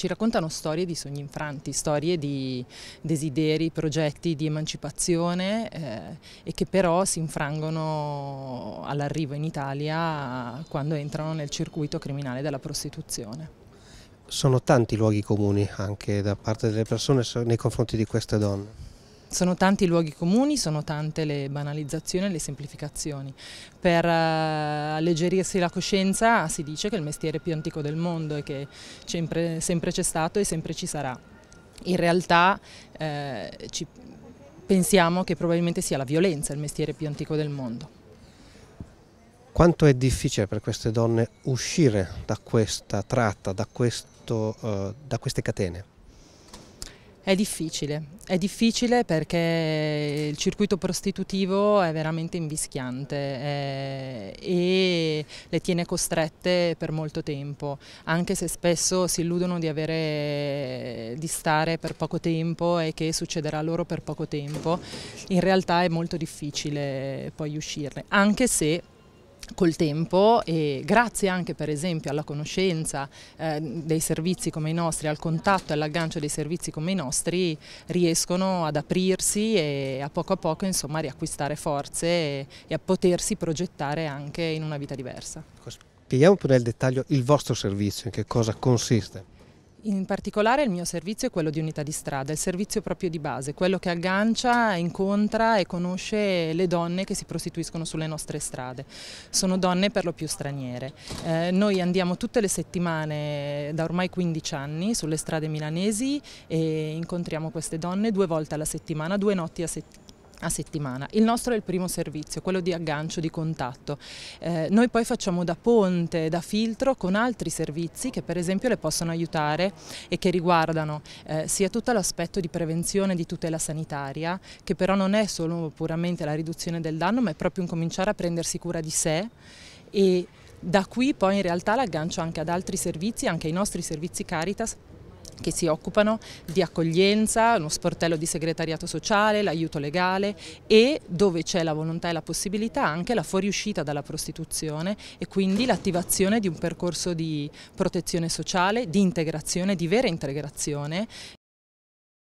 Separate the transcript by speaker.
Speaker 1: Ci raccontano storie di sogni infranti, storie di desideri, progetti di emancipazione eh, e che però si infrangono all'arrivo in Italia quando entrano nel circuito criminale della prostituzione.
Speaker 2: Sono tanti luoghi comuni anche da parte delle persone nei confronti di queste donne.
Speaker 1: Sono tanti i luoghi comuni, sono tante le banalizzazioni e le semplificazioni. Per eh, alleggerirsi la coscienza si dice che il mestiere più antico del mondo e che sempre, sempre c'è stato e sempre ci sarà. In realtà eh, ci, pensiamo che probabilmente sia la violenza il mestiere più antico del mondo.
Speaker 2: Quanto è difficile per queste donne uscire da questa tratta, da, questo, eh, da queste catene?
Speaker 1: È difficile, è difficile perché il circuito prostitutivo è veramente invischiante eh, e le tiene costrette per molto tempo, anche se spesso si illudono di, avere, di stare per poco tempo e che succederà loro per poco tempo, in realtà è molto difficile poi uscirne, anche se col tempo e grazie anche per esempio alla conoscenza eh, dei servizi come i nostri, al contatto e all'aggancio dei servizi come i nostri riescono ad aprirsi e a poco a poco insomma a riacquistare forze e, e a potersi progettare anche in una vita diversa.
Speaker 2: Spieghiamo più nel dettaglio il vostro servizio, in che cosa consiste?
Speaker 1: In particolare il mio servizio è quello di unità di strada, il servizio proprio di base, quello che aggancia, incontra e conosce le donne che si prostituiscono sulle nostre strade. Sono donne per lo più straniere. Eh, noi andiamo tutte le settimane eh, da ormai 15 anni sulle strade milanesi e incontriamo queste donne due volte alla settimana, due notti a, settimana a settimana. Il nostro è il primo servizio, quello di aggancio, di contatto. Eh, noi poi facciamo da ponte, da filtro con altri servizi che per esempio le possono aiutare e che riguardano eh, sia tutto l'aspetto di prevenzione, di tutela sanitaria, che però non è solo puramente la riduzione del danno, ma è proprio un cominciare a prendersi cura di sé e da qui poi in realtà l'aggancio anche ad altri servizi, anche ai nostri servizi Caritas che si occupano di accoglienza, uno sportello di segretariato sociale, l'aiuto legale e dove c'è la volontà e la possibilità anche la fuoriuscita dalla prostituzione e quindi l'attivazione di un percorso di protezione sociale, di integrazione, di vera integrazione